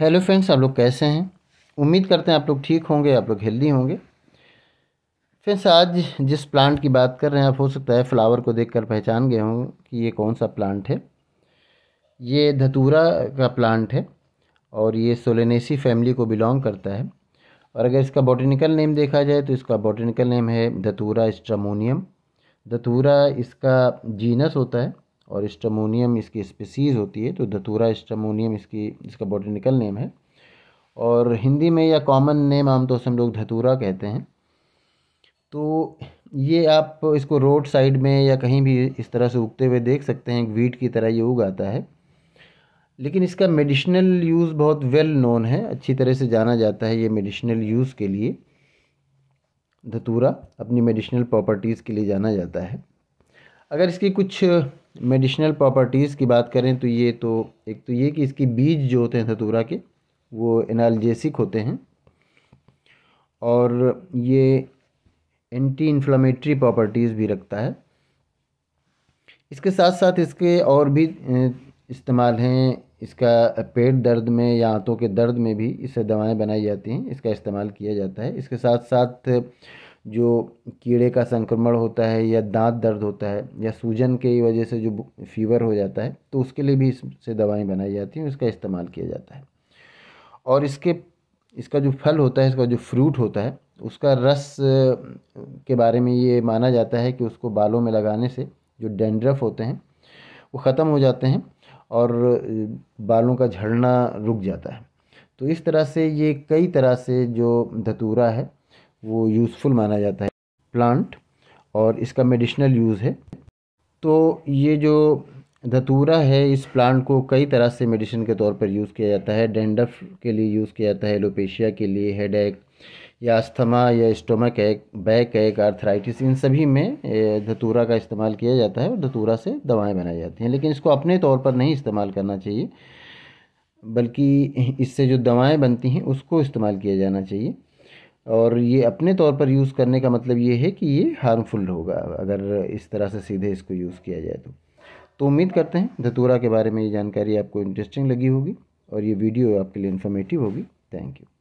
hello friends आप लोग कैसे हैं उम्मीद करते हैं आप लोग ठीक होंगे आप लोग हेल्दी होंगे फ्रेंड्स आज जिस प्लांट की बात कर रहे हैं आप हो सकता है फ्लावर को देखकर पहचान गए हों कि ये कौन सा प्लांट है ये धतूरा का प्लांट है और ये सोलेनेसी फैमिली को बिलोंग करता है और अगर इसका बॉटनिकल नेम देखा जाए तो इसका बॉटनिकल नेम है धतूरा स्ट्रामोनियम धतूरा इसका जीनस होता है और स्टमोनियम इसकी स्पीसीज़ होती है तो धतूरा स्टमोनियम इसकी इसका बॉटनिकल नेम है और हिंदी में या कॉमन नेम आमतौर से हम लोग धतूरा कहते हैं तो ये आप इसको रोड साइड में या कहीं भी इस तरह से उगते हुए देख सकते हैं वीट की तरह ये उग आता है लेकिन इसका मेडिसिनल यूज़ बहुत वेल नोन है अच्छी तरह से जाना जाता है ये मेडिसिनल यूज़ के लिए धतूरा अपनी मेडिसिनल प्रॉपर्टीज़ के लिए जाना जाता है अगर इसकी कुछ मेडिसिनल प्रॉपर्टीज़ की बात करें तो ये तो एक तो ये कि इसकी बीज जो होते हैं धतूरा के वो एनालजेसिक होते हैं और ये एंटी इन्फ्लामेटरी प्रॉपर्टीज़ भी रखता है इसके साथ साथ इसके और भी इस्तेमाल हैं इसका पेट दर्द में या आँतों के दर्द में भी इससे दवाएं बनाई जाती हैं इसका इस्तेमाल किया जाता है इसके साथ साथ जो कीड़े का संक्रमण होता है या दांत दर्द होता है या सूजन की वजह से जो फीवर हो जाता है तो उसके लिए भी इससे दवाएं बनाई जाती हैं इसका इस्तेमाल किया जाता है और इसके इसका जो फल होता है इसका जो फ्रूट होता है उसका रस के बारे में ये माना जाता है कि उसको बालों में लगाने से जो डेंड्रफ होते हैं वो ख़त्म हो जाते हैं और बालों का झड़ना रुक जाता है तो इस तरह से ये कई तरह से जो धतूरा है वो यूज़फुल माना जाता है प्लांट और इसका मेडिसिनल यूज़ है तो ये जो धतूरा है इस प्लांट को कई तरह से मेडिसिन के तौर पर यूज़ किया जाता है डेंडफ के लिए यूज़ किया जाता है एलोपेशिया के लिए एक या अस्थमा या स्टोमक एक बैक एक आर्थराइटिस इन सभी में धतूरा का इस्तेमाल किया जाता है और धतूरा से दवाएं बनाई जाती हैं लेकिन इसको अपने तौर पर नहीं इस्तेमाल करना चाहिए बल्कि इससे जो दवाएं बनती हैं उसको इस्तेमाल किया जाना चाहिए और ये अपने तौर पर यूज़ करने का मतलब ये है कि ये हार्मफुल होगा अगर इस तरह से सीधे इसको यूज़ किया जाए तो तो उम्मीद करते हैं धतूरा के बारे में ये जानकारी आपको इंटरेस्टिंग लगी होगी और ये वीडियो आपके लिए इन्फॉर्मेटिव होगी थैंक यू